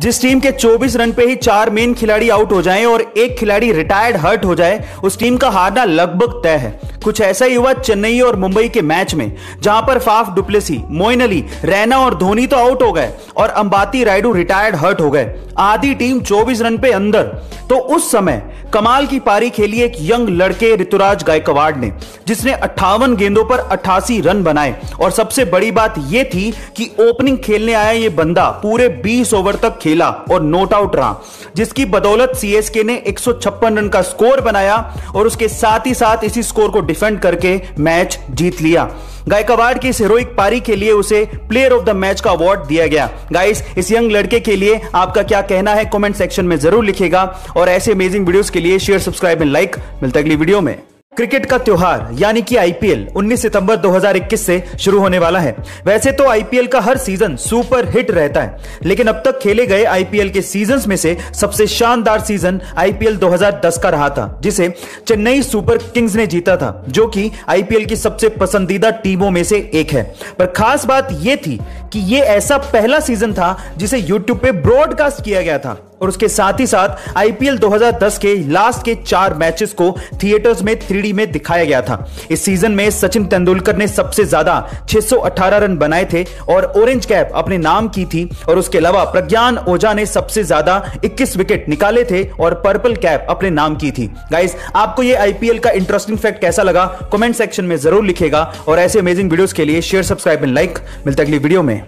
जिस टीम के 24 रन पे ही चार मेन खिलाड़ी आउट हो जाएं और एक खिलाड़ी रिटायर्ड हर्ट हो जाए उस टीम का हारना लगभग तय है कुछ ऐसा ही हुआ चेन्नई और मुंबई के मैच में जहां पर फाफ डुप्लेसी मोइन अली रैना और धोनी तो आउट हो गए और अंबाती रायडू रिटायर्ड हर्ट हो गए आधी टीम 24 रन पे अंदर तो उस समय कमाल की पारी खेली एक यंग लड़के ऋतुराज गायकवाड़ ने जिसने अट्ठावन गेंदों पर अट्ठासी रन बनाए और सबसे बड़ी बात यह थी कि ओपनिंग खेलने आया ये बंदा पूरे 20 ओवर तक खेला और नोट आउट रहा जिसकी बदौलत सीएसके ने 156 रन का स्कोर बनाया और उसके साथ ही साथ इसी स्कोर को डिफेंड करके मैच जीत लिया गायकवाड़ की इस हीरोइक पारी के लिए उसे प्लेयर ऑफ द मैच का अवार्ड दिया गया गाइस इस यंग लड़के के लिए आपका क्या कहना है कमेंट सेक्शन में जरूर लिखेगा और ऐसे अमेजिंग वीडियोस के लिए शेयर सब्सक्राइब एंड लाइक मिलता अगली वीडियो में क्रिकेट का त्योहार यानी कि आईपीएल 19 सितंबर 2021 से शुरू होने वाला है वैसे तो आईपीएल का हर सीजन सुपर हिट रहता है लेकिन अब तक खेले गए आईपीएल के सीजन में से सबसे शानदार सीजन आईपीएल 2010 का रहा था जिसे चेन्नई सुपर किंग्स ने जीता था जो कि आईपीएल की सबसे पसंदीदा टीमों में से एक है पर खास बात यह थी कि ये ऐसा पहला सीजन था जिसे यूट्यूब पे ब्रॉडकास्ट किया गया था और उसके साथ ही साथ आईपीएल 2010 के लास्ट के चार मैचेस को थिएटर्स में थ्री में दिखाया गया था इस सीजन में सचिन तेंदुलकर ने सबसे ज्यादा 618 रन बनाए थे और ऑरेंज कैप अपने नाम की थी और उसके अलावा प्रज्ञान ओझा ने सबसे ज्यादा 21 विकेट निकाले थे और पर्पल कैप अपने नाम की थी गाइस आपको ये आईपीएल का इंटरेस्टिंग फैक्ट कैसा लगा कॉमेंट सेक्शन में जरूर लिखेगा और ऐसे अमेजिंग वीडियोस के लिए शेयर सब्सक्राइब एंड लाइक मिलता अगली वीडियो में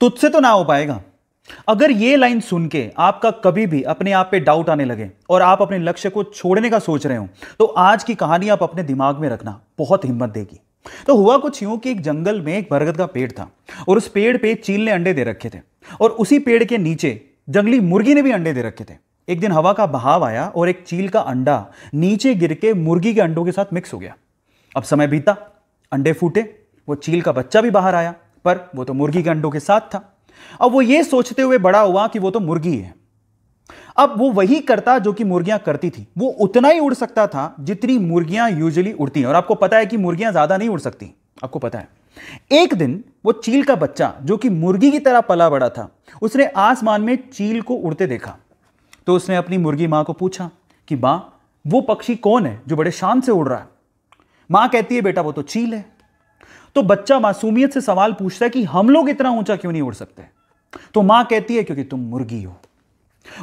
तुझसे तो ना हो पाएगा अगर ये लाइन सुन के आपका कभी भी अपने आप पे डाउट आने लगे और आप अपने लक्ष्य को छोड़ने का सोच रहे हो तो आज की कहानी आप अपने दिमाग में रखना बहुत हिम्मत देगी तो हुआ कुछ यूं कि एक जंगल में एक बरगद का पेड़ था और उस पेड़ पे चील ने अंडे दे रखे थे और उसी पेड़ के नीचे जंगली मुर्गी ने भी अंडे दे रखे थे एक दिन हवा का बहाव आया और एक चील का अंडा नीचे गिर के मुर्गी के अंडों के साथ मिक्स हो गया अब समय बीता अंडे फूटे वो चील का बच्चा भी बाहर आया पर वो तो मुर्गी के अंडों के साथ था अब वो ये सोचते हुए बड़ा हुआ कि वो तो मुर्गी है अब वो वही करता जो कि मुर्गियां करती थी वो उतना ही उड़ सकता था जितनी मुर्गियां यूजली उड़ती हैं और आपको पता है कि मुर्गियां ज्यादा नहीं उड़ सकती आपको पता है एक दिन वो चील का बच्चा जो कि मुर्गी की तरह पला बड़ा था उसने आसमान में चील को उड़ते देखा तो उसने अपनी मुर्गी मां को पूछा कि मां वो पक्षी कौन है जो बड़े शान से उड़ रहा है मां कहती है बेटा वो तो चील है तो बच्चा मासूमियत से सवाल पूछता है कि हम लोग इतना ऊंचा क्यों नहीं उड़ सकते तो मां कहती है क्योंकि तुम मुर्गी हो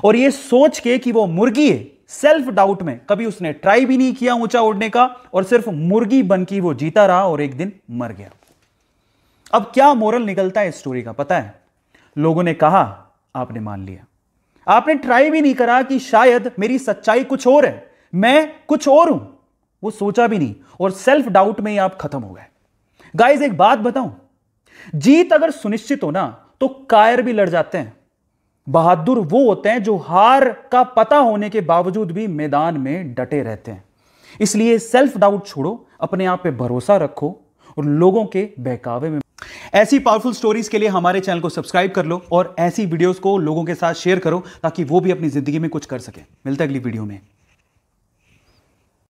और यह सोच के कि वो मुर्गी है सेल्फ डाउट में कभी उसने ट्राई भी नहीं किया ऊंचा उड़ने का और सिर्फ मुर्गी बन की वो जीता रहा और एक दिन मर गया अब क्या मोरल निकलता है इस स्टोरी का पता है लोगों ने कहा आपने मान लिया आपने ट्राई भी नहीं करा कि शायद मेरी सच्चाई कुछ और है मैं कुछ और हूं वो सोचा भी नहीं और सेल्फ डाउट में ही आप खत्म हो गए गाइस एक बात बताऊं जीत अगर सुनिश्चित हो ना तो कायर भी लड़ जाते हैं बहादुर वो होते हैं जो हार का पता होने के बावजूद भी मैदान में डटे रहते हैं इसलिए सेल्फ डाउट छोड़ो अपने आप पे भरोसा रखो और लोगों के बहकावे में ऐसी पावरफुल स्टोरीज के लिए हमारे चैनल को सब्सक्राइब कर लो और ऐसी वीडियोस को लोगों के साथ शेयर करो ताकि वो भी अपनी जिंदगी में कुछ कर सके मिलते अगली वीडियो में